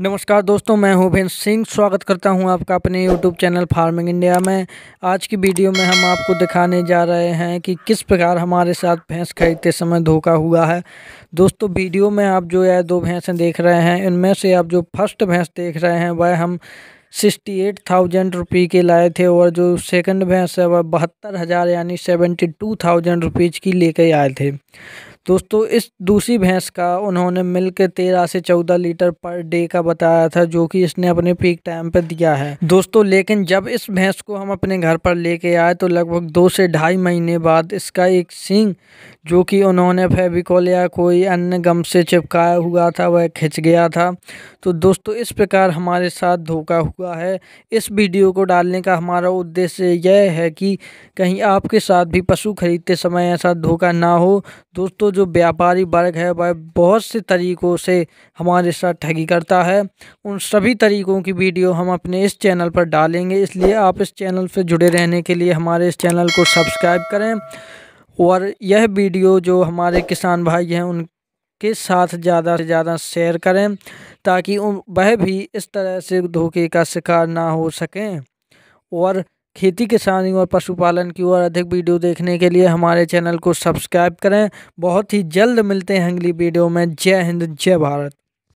नमस्कार दोस्तों मैं भेन सिंह स्वागत करता हूं आपका अपने यूट्यूब चैनल फार्मिंग इंडिया में आज की वीडियो में हम आपको दिखाने जा रहे हैं कि किस प्रकार हमारे साथ भैंस खरीदते समय धोखा हुआ है दोस्तों वीडियो में आप जो है दो भैंसें देख रहे हैं इनमें से आप जो फर्स्ट भैंस देख रहे हैं वह हम सिक्सटी एट थाउजेंड रुपी के लाए थे और जो सेकंड भैंस है वह बहत्तर हज़ार यानी सेवेंटी टू थाउजेंड रुपीज़ की लेके आए थे दोस्तों इस दूसरी भैंस का उन्होंने मिलकर तेरह से चौदह लीटर पर डे का बताया था जो कि इसने अपने पीक टाइम पर दिया है दोस्तों लेकिन जब इस भैंस को हम अपने घर पर लेके आए तो लगभग दो से ढाई महीने बाद इसका एक सींग जो कि उन्होंने फेविकॉल या कोई अन्य गम से चिपकाया हुआ था वह खिंच गया था तो दोस्तों इस प्रकार हमारे साथ धोखा हुआ है इस वीडियो को डालने का हमारा उद्देश्य यह है कि कहीं आपके साथ भी पशु खरीदते समय ऐसा धोखा ना हो दोस्तों जो व्यापारी वर्ग है वह बहुत से तरीक़ों से हमारे साथ ठगी करता है उन सभी तरीक़ों की वीडियो हम अपने इस चैनल पर डालेंगे इसलिए आप इस चैनल से जुड़े रहने के लिए हमारे इस चैनल को सब्सक्राइब करें और यह वीडियो जो हमारे किसान भाई हैं उनके साथ ज़्यादा से ज़्यादा शेयर करें ताकि वह भी इस तरह से धोखे का शिकार ना हो सकें और खेती किसानी और पशुपालन की और अधिक वीडियो देखने के लिए हमारे चैनल को सब्सक्राइब करें बहुत ही जल्द मिलते हैं अगली वीडियो में जय हिंद जय भारत